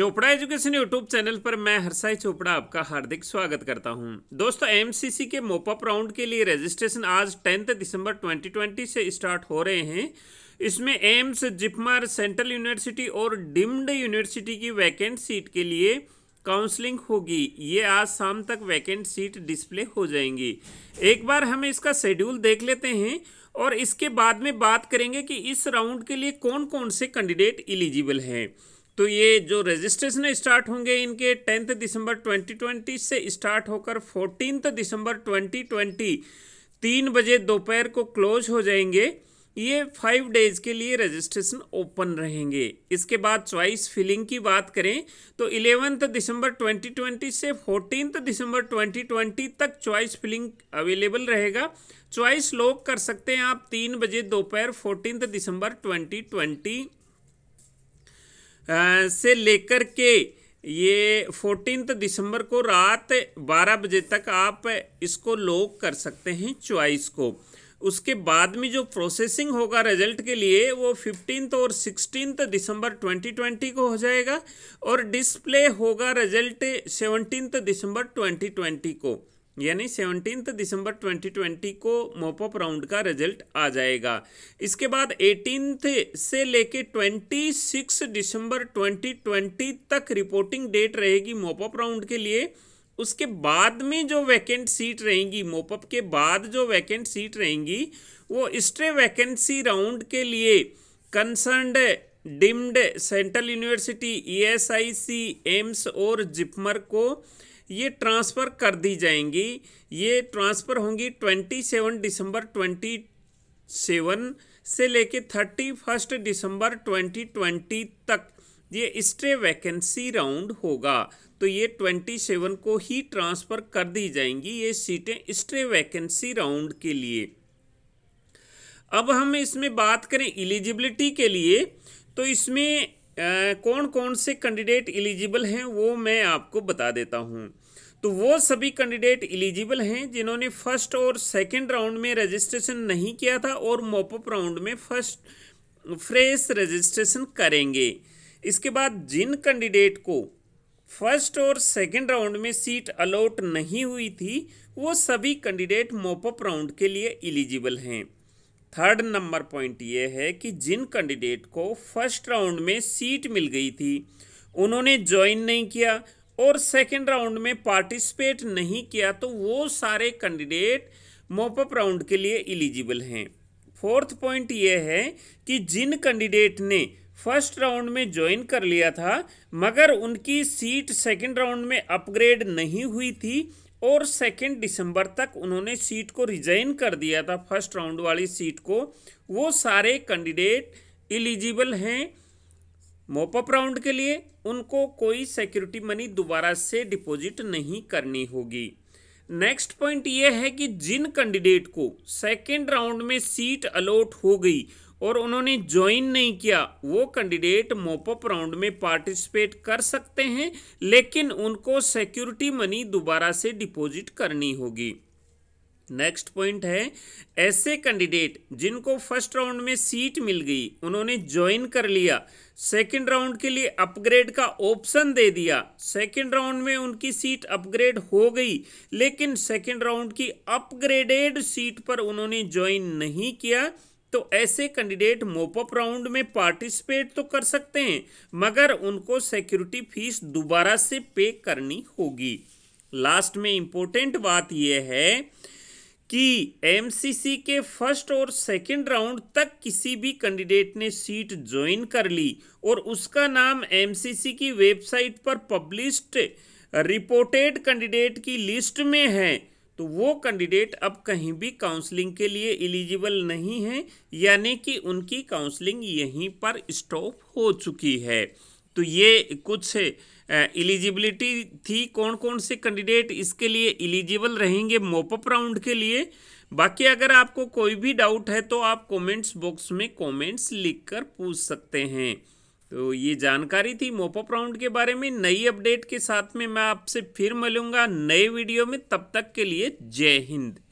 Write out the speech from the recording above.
Chopra education YouTube channel पर मैं हरसाई चोपड़ा आपका हार्दिक स्वागत करता हूं दोस्तों एमसीसी के मोपअप राउंड के लिए रजिस्ट्रेशन आज टेंथ दिसंबर 2020 से स्टार्ट हो रहे हैं इसमें एम्स जिपमर सेंट्रल यूनिवर्सिटी और डिम्ड यूनिवर्सिटी की वैकेंट सीट के लिए काउंसलिंग होगी ये आज शाम तक वैकेंट सीट डिस्प्ले हो जाएंगी एक बार हम इसका शेड्यूल देख लेते हैं और इसके बाद में बात करेंगे कि इस राउंड के लिए कौन कौन से कैंडिडेट इलिजिबल हैं तो ये जो रजिस्ट्रेशन स्टार्ट होंगे इनके टेंथ दिसंबर 2020 से स्टार्ट होकर फोर्टीन दिसंबर 2020 तीन बजे दोपहर को क्लोज हो जाएंगे ये फाइव डेज के लिए रजिस्ट्रेशन ओपन रहेंगे इसके बाद चॉइस फिलिंग की बात करें तो इलेवेंथ दिसंबर 2020 से फोर्टीन दिसंबर 2020 तक चॉइस फिलिंग अवेलेबल रहेगा चॉइस लोग कर सकते हैं आप तीन बजे दोपहर फोर्टीन दिसंबर 2020 से लेकर के ये फोर्टीन दिसंबर को रात 12 बजे तक आप इसको लॉक कर सकते हैं चॉइस को उसके बाद में जो प्रोसेसिंग होगा रिजल्ट के लिए वो फिफ्टीन और सिक्सटीन दिसंबर 2020 को हो जाएगा और डिस्प्ले होगा रिजल्ट सेवनटीन दिसंबर 2020 को यानी सेवनटीन दिसंबर 2020 को मोपअप राउंड का रिजल्ट आ जाएगा इसके बाद एटीन से लेके 26 दिसंबर 2020 तक रिपोर्टिंग डेट रहेगी मोपअप राउंड के लिए उसके बाद में जो वैकेंट सीट रहेंगी मोपअप के बाद जो वैकेंट सीट रहेंगी वो स्ट्रे वैकेंसी राउंड के लिए कंसर्नड डिम्ड सेंट्रल यूनिवर्सिटी ई e एम्स और जिपमर को ये ट्रांसफ़र कर दी जाएंगी ये ट्रांसफ़र होंगी twenty seven December twenty seven से लेके thirty first December twenty twenty तक ये स्ट्रे वैकेंसी राउंड होगा तो ये ट्वेंटी सेवन को ही ट्रांसफ़र कर दी जाएंगी ये सीटें स्ट्रे वैकेंसी राउंड के लिए अब हम इसमें बात करें एलिजिबिलिटी के लिए तो इसमें कौन कौन से कैंडिडेट एलिजिबल हैं वो मैं आपको बता देता हूँ तो वो सभी कैंडिडेट एलिजिबल हैं जिन्होंने फर्स्ट और सेकंड राउंड में रजिस्ट्रेशन नहीं किया था और मोपअप राउंड में फर्स्ट फ्रेश रजिस्ट्रेशन करेंगे इसके बाद जिन कैंडिडेट को फर्स्ट और सेकंड राउंड में सीट अलॉट नहीं हुई थी वो सभी कैंडिडेट मोपअप राउंड के लिए एलिजिबल हैं थर्ड नंबर पॉइंट ये है कि जिन कैंडिडेट को फर्स्ट राउंड में सीट मिल गई थी उन्होंने ज्वाइन नहीं किया और सेकेंड राउंड में पार्टिसिपेट नहीं किया तो वो सारे कैंडिडेट मोपअप राउंड के लिए एलिजिबल हैं फोर्थ पॉइंट ये है कि जिन कैंडिडेट ने फर्स्ट राउंड में ज्वाइन कर लिया था मगर उनकी सीट सेकंड राउंड में अपग्रेड नहीं हुई थी और सेकेंड दिसंबर तक उन्होंने सीट को रिजाइन कर दिया था फर्स्ट राउंड वाली सीट को वो सारे कैंडिडेट एलिजिबल हैं मोपअप राउंड के लिए उनको कोई सिक्योरिटी मनी दोबारा से डिपॉजिट नहीं करनी होगी नेक्स्ट पॉइंट ये है कि जिन कैंडिडेट को सेकेंड राउंड में सीट अलॉट हो गई और उन्होंने ज्वाइन नहीं किया वो कैंडिडेट मोपअप राउंड में पार्टिसिपेट कर सकते हैं लेकिन उनको सिक्योरिटी मनी दोबारा से डिपॉजिट करनी होगी नेक्स्ट पॉइंट है ऐसे कैंडिडेट जिनको फर्स्ट राउंड में सीट मिल गई उन्होंने ज्वाइन कर लिया सेकंड राउंड के लिए अपग्रेड का ऑप्शन दे दिया सेकंड राउंड में उनकी सीट अपग्रेड हो गई लेकिन सेकंड राउंड की अपग्रेडेड सीट पर उन्होंने ज्वाइन नहीं किया तो ऐसे कैंडिडेट मोपअप राउंड में पार्टिसिपेट तो कर सकते हैं मगर उनको सिक्योरिटी फीस दोबारा से पे करनी होगी लास्ट में इम्पोर्टेंट बात यह है कि एमसीसी के फर्स्ट और सेकंड राउंड तक किसी भी कैंडिडेट ने सीट ज्वाइन कर ली और उसका नाम एमसीसी की वेबसाइट पर पब्लिश्ड रिपोर्टेड कैंडिडेट की लिस्ट में है तो वो कैंडिडेट अब कहीं भी काउंसलिंग के लिए एलिजिबल नहीं है यानी कि उनकी काउंसलिंग यहीं पर स्टॉप हो चुकी है तो ये कुछ एलिजिबिलिटी थी कौन कौन से कैंडिडेट इसके लिए एलिजिबल रहेंगे मोपअप राउंड के लिए बाकी अगर आपको कोई भी डाउट है तो आप कमेंट्स बॉक्स में कमेंट्स लिखकर पूछ सकते हैं तो ये जानकारी थी मोपो राउंड के बारे में नई अपडेट के साथ में मैं आपसे फिर मिलूंगा नए वीडियो में तब तक के लिए जय हिंद